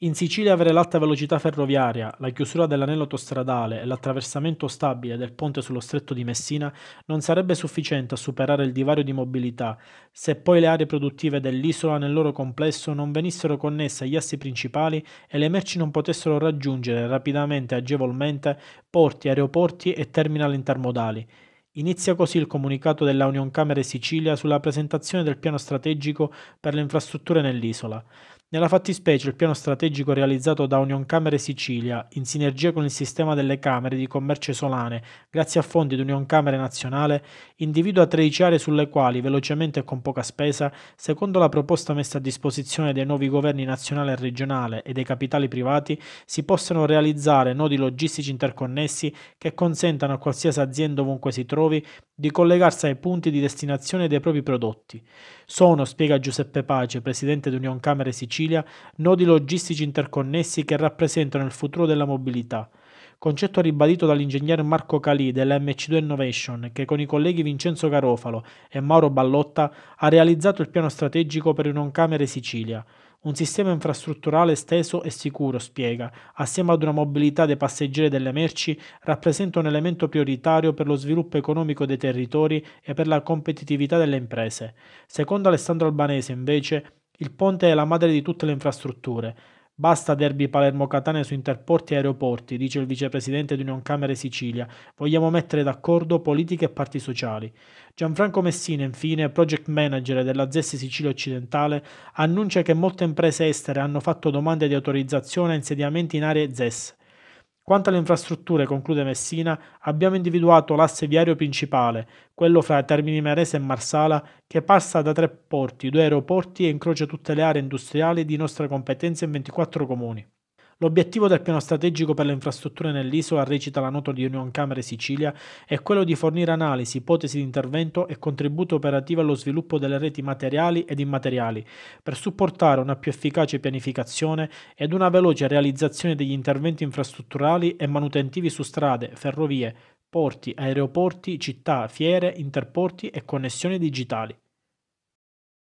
In Sicilia avere l'alta velocità ferroviaria, la chiusura dell'anello autostradale e l'attraversamento stabile del ponte sullo stretto di Messina non sarebbe sufficiente a superare il divario di mobilità se poi le aree produttive dell'isola nel loro complesso non venissero connesse agli assi principali e le merci non potessero raggiungere rapidamente e agevolmente porti, aeroporti e terminal intermodali. Inizia così il comunicato della Union Camere Sicilia sulla presentazione del piano strategico per le infrastrutture nell'isola. Nella fattispecie il piano strategico realizzato da Union Camere Sicilia, in sinergia con il sistema delle Camere di Commercio Solane, grazie a fondi di Union Camere Nazionale, individua 13 aree sulle quali, velocemente e con poca spesa, secondo la proposta messa a disposizione dei nuovi governi nazionale e regionale e dei capitali privati, si possono realizzare nodi logistici interconnessi che consentano a qualsiasi azienda ovunque si trovi di collegarsi ai punti di destinazione dei propri prodotti. Sono, spiega Giuseppe Pace, presidente di Union Camere Sicilia, Sicilia nodi logistici interconnessi che rappresentano il futuro della mobilità. Concetto ribadito dall'ingegnere Marco Calì della MC2 Innovation, che con i colleghi Vincenzo Garofalo e Mauro Ballotta ha realizzato il piano strategico per camere Sicilia. Un sistema infrastrutturale esteso e sicuro, spiega, assieme ad una mobilità dei passeggeri e delle merci, rappresenta un elemento prioritario per lo sviluppo economico dei territori e per la competitività delle imprese. Secondo Alessandro Albanese, invece, il ponte è la madre di tutte le infrastrutture. Basta derby Palermo-Catania su interporti e aeroporti, dice il vicepresidente di Union Camere Sicilia. Vogliamo mettere d'accordo politiche e parti sociali. Gianfranco Messina, infine, project manager della ZES Sicilia Occidentale, annuncia che molte imprese estere hanno fatto domande di autorizzazione a insediamenti in aree ZES. Quanto alle infrastrutture, conclude Messina, abbiamo individuato l'asse viario principale, quello fra Termini Merese e Marsala, che passa da tre porti, due aeroporti e incrocia tutte le aree industriali di nostra competenza in 24 comuni. L'obiettivo del piano strategico per le infrastrutture nell'isola, recita la nota di Union Camere Sicilia, è quello di fornire analisi, ipotesi di intervento e contributo operativo allo sviluppo delle reti materiali ed immateriali, per supportare una più efficace pianificazione ed una veloce realizzazione degli interventi infrastrutturali e manutentivi su strade, ferrovie, porti, aeroporti, città, fiere, interporti e connessioni digitali.